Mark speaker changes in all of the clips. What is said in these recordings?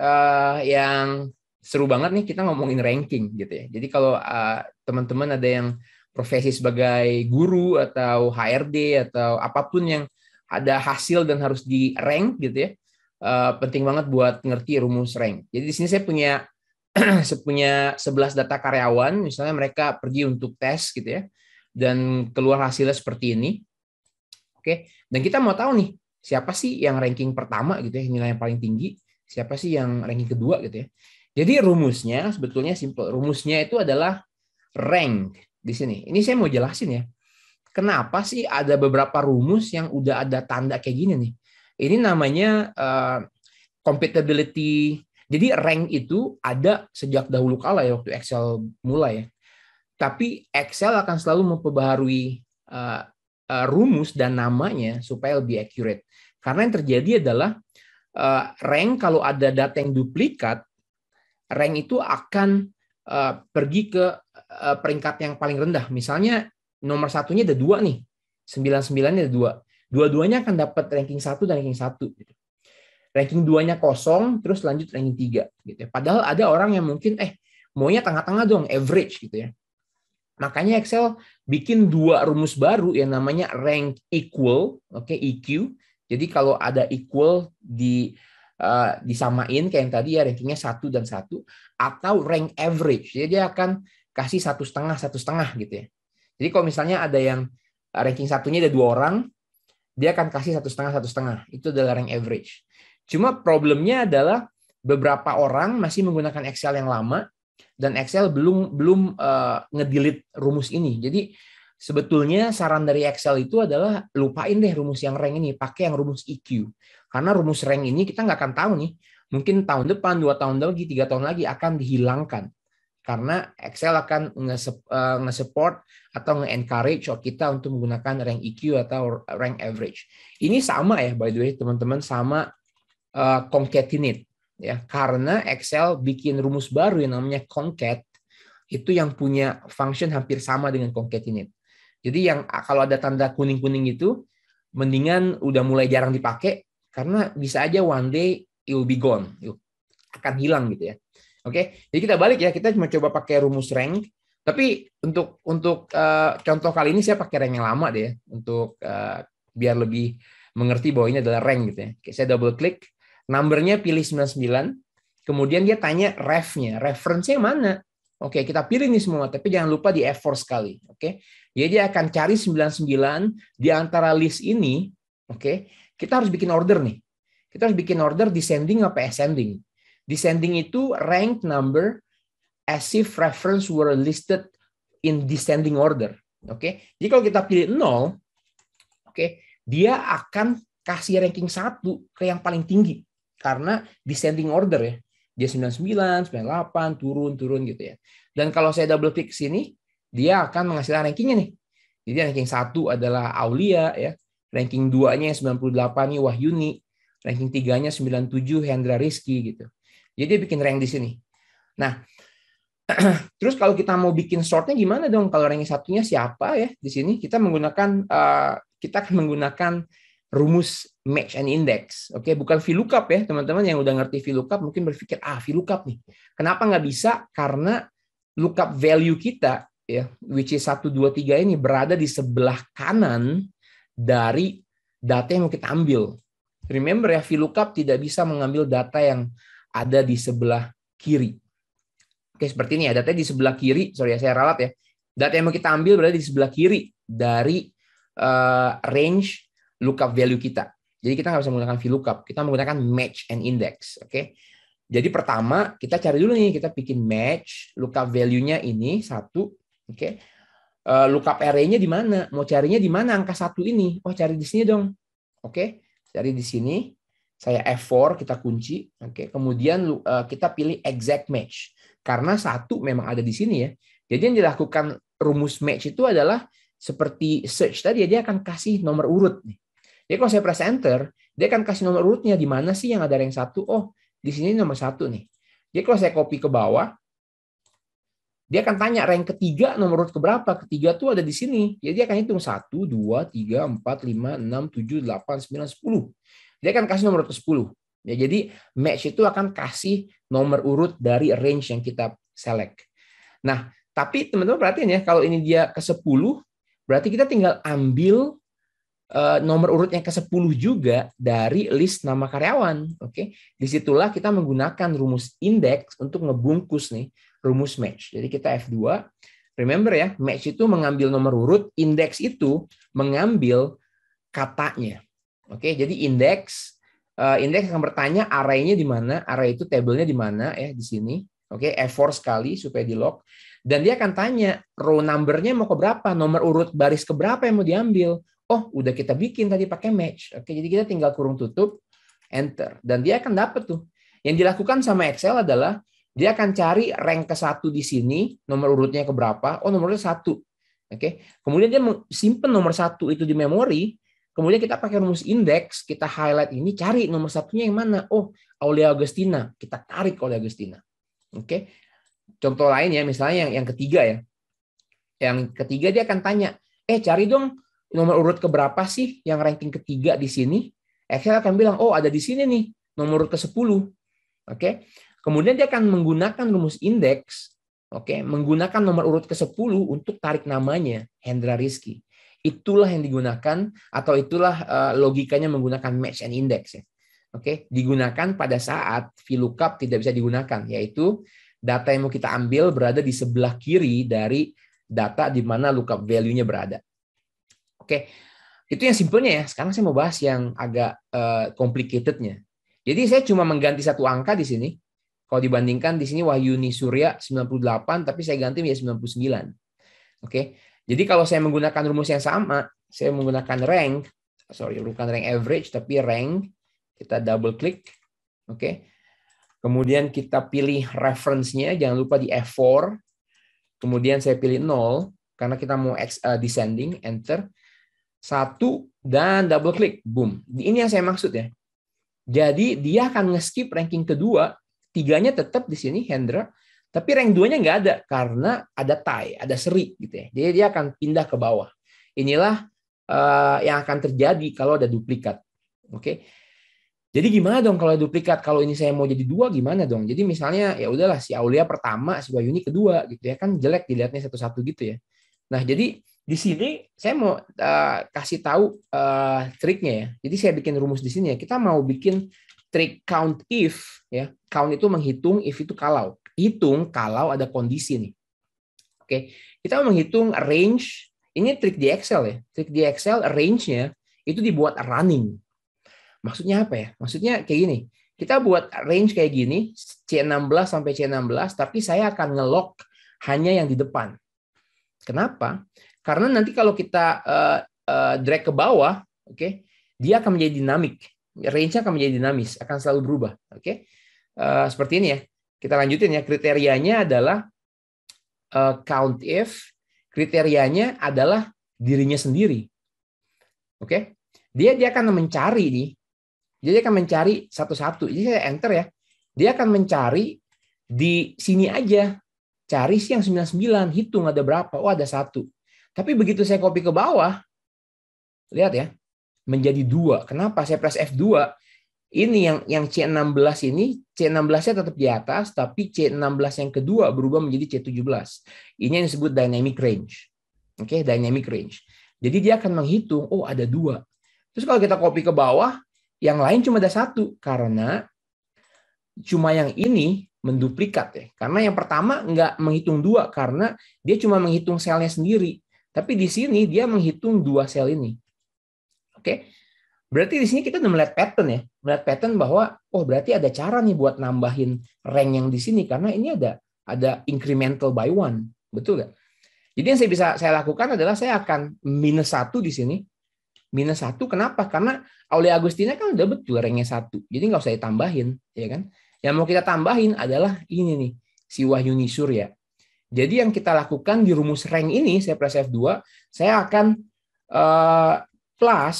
Speaker 1: uh, yang seru banget nih kita ngomongin ranking gitu ya. Jadi kalau uh, teman-teman ada yang profesi sebagai guru atau HRD atau apapun yang ada hasil dan harus di rank gitu ya. Uh, penting banget buat ngerti rumus rank. Jadi di sini saya punya punya 11 data karyawan, misalnya mereka pergi untuk tes gitu ya, dan keluar hasilnya seperti ini. Oke, dan kita mau tahu nih siapa sih yang ranking pertama gitu ya, nilai yang paling tinggi siapa sih yang ranking kedua gitu ya. Jadi rumusnya sebetulnya simple. Rumusnya itu adalah rank di sini. Ini saya mau jelasin ya. Kenapa sih ada beberapa rumus yang udah ada tanda kayak gini nih? Ini namanya uh, compatibility. Jadi rank itu ada sejak dahulu kala ya waktu Excel mulai ya. Tapi Excel akan selalu memperbaharui uh, uh, rumus dan namanya supaya lebih accurate. Karena yang terjadi adalah Eh, rank kalau ada data yang duplikat, rank itu akan eh, pergi ke eh, peringkat yang paling rendah. Misalnya nomor satunya ada dua nih, 99 ada dua. Dua-duanya akan dapat ranking satu dan ranking satu. Gitu. Ranking duanya kosong, terus lanjut ranking tiga. Gitu ya. Padahal ada orang yang mungkin, eh maunya tengah-tengah dong, average gitu ya. Makanya Excel bikin dua rumus baru yang namanya rank equal, oke okay, e EQ, jadi kalau ada equal di uh, disamain kayak yang tadi ya rankingnya satu dan satu atau rank average, jadi dia akan kasih satu setengah satu setengah gitu ya. Jadi kalau misalnya ada yang eh, ranking satunya ada dua orang, dia akan kasih satu setengah satu setengah. Itu adalah rank average. Cuma problemnya adalah beberapa orang masih menggunakan Excel yang lama dan Excel belum belum uh, ngedelete rumus ini. Jadi sebetulnya saran dari Excel itu adalah lupain deh rumus yang rank ini, pakai yang rumus EQ. Karena rumus rank ini kita nggak akan tahu nih, mungkin tahun depan, dua tahun lagi, tiga tahun lagi akan dihilangkan. Karena Excel akan eh, nge-support atau nge-encourage kita untuk menggunakan rank EQ atau rank average. Ini sama ya, by the way, teman-teman, sama uh, eh, concatenate. Ya, karena Excel bikin rumus baru yang namanya concat, itu yang punya function hampir sama dengan concatenate. Jadi yang kalau ada tanda kuning-kuning itu, mendingan udah mulai jarang dipakai karena bisa aja one day it will be gone, Yuk, akan hilang gitu ya. Oke, jadi kita balik ya, kita cuma coba pakai rumus rank. Tapi untuk untuk uh, contoh kali ini saya pakai rank yang lama deh, ya, untuk uh, biar lebih mengerti bahwa ini adalah rank gitu ya. Oke, saya double klik, numbernya pilih 99, kemudian dia tanya refnya, nya mana? Oke, kita pilih ini semua, tapi jangan lupa di F4 sekali. Oke, jadi ya, dia akan cari 99 di antara list ini, oke. Okay, kita harus bikin order nih. Kita harus bikin order descending apa ascending. Descending itu rank number as if reference were listed in descending order. Oke. Okay? Jadi kalau kita pilih 0, oke, okay, dia akan kasih ranking satu ke yang paling tinggi karena descending order ya. Dia 99, 98, turun, turun gitu ya. Dan kalau saya double klik sini, dia akan menghasilkan rankingnya nih. Jadi ranking satu adalah Aulia ya, ranking 2-nya 98 nih Wahyuni, ranking 3-nya 97 Hendra Rizky gitu. Jadi dia bikin rank di sini. Nah, terus kalau kita mau bikin sortnya gimana dong? Kalau ranking satunya siapa ya di sini? Kita menggunakan uh, kita akan menggunakan rumus match and index. Oke, bukan VLOOKUP ya teman-teman yang udah ngerti VLOOKUP mungkin berpikir ah VLOOKUP nih. Kenapa nggak bisa? Karena lookup value kita ya which is 1 2 3 ini berada di sebelah kanan dari data yang mau kita ambil. Remember ya VLOOKUP tidak bisa mengambil data yang ada di sebelah kiri. Oke, seperti ini ya, datanya di sebelah kiri. Sorry ya, saya ralat ya. Data yang mau kita ambil berada di sebelah kiri dari uh, range lookup value kita. Jadi kita nggak bisa menggunakan VLOOKUP, kita menggunakan match and index, oke? Okay? Jadi pertama kita cari dulu nih, kita bikin match lookup value-nya ini satu, Oke. Okay? Uh, eh, lookup array-nya di mana? Mau carinya di mana angka satu ini? Oh, cari di sini dong. Oke. Okay? Cari di sini. Saya F4 kita kunci, oke. Okay? Kemudian uh, kita pilih exact match. Karena satu memang ada di sini ya. Jadi yang dilakukan rumus match itu adalah seperti search tadi ya, dia akan kasih nomor urut nih. Jadi kalau saya press enter, dia akan kasih nomor urutnya di mana sih yang ada yang satu? Oh, di sini nomor satu nih. Jadi kalau saya copy ke bawah, dia akan tanya rank ketiga nomor urut keberapa. Ketiga tuh ada di sini. Jadi dia akan hitung satu dua tiga empat lima enam tujuh delapan sembilan sepuluh. Dia akan kasih nomor urut ke 10. Ya, jadi match itu akan kasih nomor urut dari range yang kita select. Nah, tapi teman-teman perhatiin ya, kalau ini dia ke sepuluh, berarti kita tinggal ambil Eh, nomor urutnya ke-10 juga dari list nama karyawan. Oke, okay? disitulah kita menggunakan rumus indeks untuk ngebungkus nih rumus match. Jadi kita F2. Remember ya, match itu mengambil nomor urut, indeks itu mengambil katanya. Oke, okay? jadi indeks eh, indeks akan bertanya arraynya di mana, array itu tabelnya di mana ya di sini. Oke, okay? F4 sekali supaya di lock, dan dia akan tanya row number-nya mau ke berapa, nomor urut baris ke berapa yang mau diambil oh udah kita bikin tadi pakai match. Oke, jadi kita tinggal kurung tutup, enter. Dan dia akan dapat tuh. Yang dilakukan sama Excel adalah dia akan cari rank ke satu di sini, nomor urutnya ke berapa, oh nomornya satu. Oke, kemudian dia simpen nomor satu itu di memori, kemudian kita pakai rumus indeks, kita highlight ini, cari nomor satunya yang mana. Oh, Aulia Agustina, kita tarik Aulia Agustina. Oke, contoh lain ya, misalnya yang, yang ketiga ya. Yang ketiga dia akan tanya, eh cari dong nomor urut ke berapa sih yang ranking ketiga di sini? Excel akan bilang, oh ada di sini nih, nomor urut ke-10. Oke. Okay? Kemudian dia akan menggunakan rumus indeks, oke, okay? menggunakan nomor urut ke-10 untuk tarik namanya Hendra Rizky. Itulah yang digunakan atau itulah eh, logikanya menggunakan match and index ya. Oke, okay? digunakan pada saat VLOOKUP tidak bisa digunakan, yaitu data yang mau kita ambil berada di sebelah kiri dari data di mana lookup value-nya berada. Oke, itu yang simpelnya ya. Sekarang saya mau bahas yang agak uh, complicatednya. Jadi saya cuma mengganti satu angka di sini. Kalau dibandingkan di sini Wahyuni Surya 98, tapi saya ganti menjadi 99. Oke, jadi kalau saya menggunakan rumus yang sama, saya menggunakan rank, sorry bukan rank average, tapi rank. Kita double klik, oke. Okay. Kemudian kita pilih reference-nya, jangan lupa di F4. Kemudian saya pilih 0 karena kita mau eh, descending, enter. Satu, dan double klik. Boom. Ini yang saya maksud ya. Jadi dia akan ngeskip ranking kedua, tiganya tetap di sini Hendra, tapi rank 2-nya nggak ada karena ada tie, ada seri gitu ya. Jadi dia akan pindah ke bawah. Inilah uh, yang akan terjadi kalau ada duplikat. Oke. Okay? Jadi gimana dong kalau ada duplikat? Kalau ini saya mau jadi dua gimana dong? Jadi misalnya ya udahlah si Aulia pertama, si Bayuni kedua gitu ya kan jelek dilihatnya satu-satu gitu ya. Nah jadi di sini saya mau uh, kasih tahu uh, triknya ya. Jadi saya bikin rumus di sini ya. Kita mau bikin trik count if ya. Count itu menghitung, if itu kalau. Hitung kalau ada kondisi nih. Oke. Kita mau menghitung range. Ini trik di Excel ya. Trik di Excel range-nya itu dibuat running. Maksudnya apa ya? Maksudnya kayak gini. Kita buat range kayak gini, C16 sampai C16, tapi saya akan ngelok hanya yang di depan. Kenapa? Karena nanti kalau kita uh, uh, drag ke bawah, oke, okay, dia akan menjadi dinamik. Range-nya akan menjadi dinamis, akan selalu berubah, oke. Okay? Uh, eh, seperti ini ya. Kita lanjutin ya. Kriterianya adalah uh, count if, kriterianya adalah dirinya sendiri. Oke. Okay? Dia dia akan mencari nih. Dia akan mencari satu-satu. Jadi saya enter ya. Dia akan mencari di sini aja. Cari sih yang 99, hitung ada berapa. Oh, ada satu. Tapi begitu saya copy ke bawah, lihat ya, menjadi dua. Kenapa? Saya press F2, ini yang yang C16 ini, C16-nya tetap di atas, tapi C16 yang kedua berubah menjadi C17. Ini yang disebut dynamic range. Oke, okay, dynamic range. Jadi dia akan menghitung, oh ada dua. Terus kalau kita copy ke bawah, yang lain cuma ada satu. Karena cuma yang ini menduplikat ya. Karena yang pertama nggak menghitung dua, karena dia cuma menghitung selnya sendiri. Tapi di sini dia menghitung dua sel ini. Oke. Okay? Berarti di sini kita udah melihat pattern ya. Melihat pattern bahwa oh berarti ada cara nih buat nambahin rank yang di sini karena ini ada ada incremental by one. Betul nggak? Jadi yang saya bisa saya lakukan adalah saya akan minus satu di sini. Minus satu kenapa? Karena oleh Agustina kan udah betul ranknya satu. Jadi nggak usah ditambahin, ya kan? Yang mau kita tambahin adalah ini nih, si Wahyuni Surya. Jadi yang kita lakukan di rumus rank ini, saya plus F2, saya akan eh, plus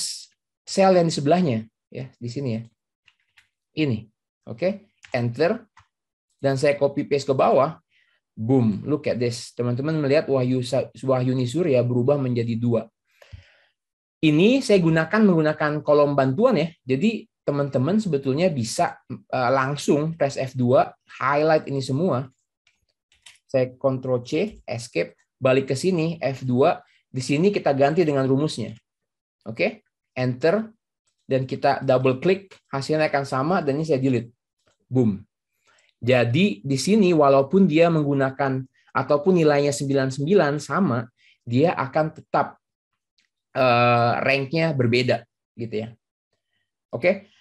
Speaker 1: sel yang di sebelahnya. ya Di sini ya. Ini. Oke. Okay. Enter. Dan saya copy paste ke bawah. Boom. Look at this. Teman-teman melihat Wahyu, Nisur Surya berubah menjadi dua. Ini saya gunakan menggunakan kolom bantuan ya. Jadi teman-teman sebetulnya bisa eh, langsung press F2, highlight ini semua, saya Ctrl C, Escape, balik ke sini, F2. Di sini kita ganti dengan rumusnya. Oke, okay? Enter, dan kita double klik, hasilnya akan sama, dan ini saya delete. Boom. Jadi di sini walaupun dia menggunakan ataupun nilainya 99 sama, dia akan tetap uh, ranknya berbeda gitu ya. Oke, okay?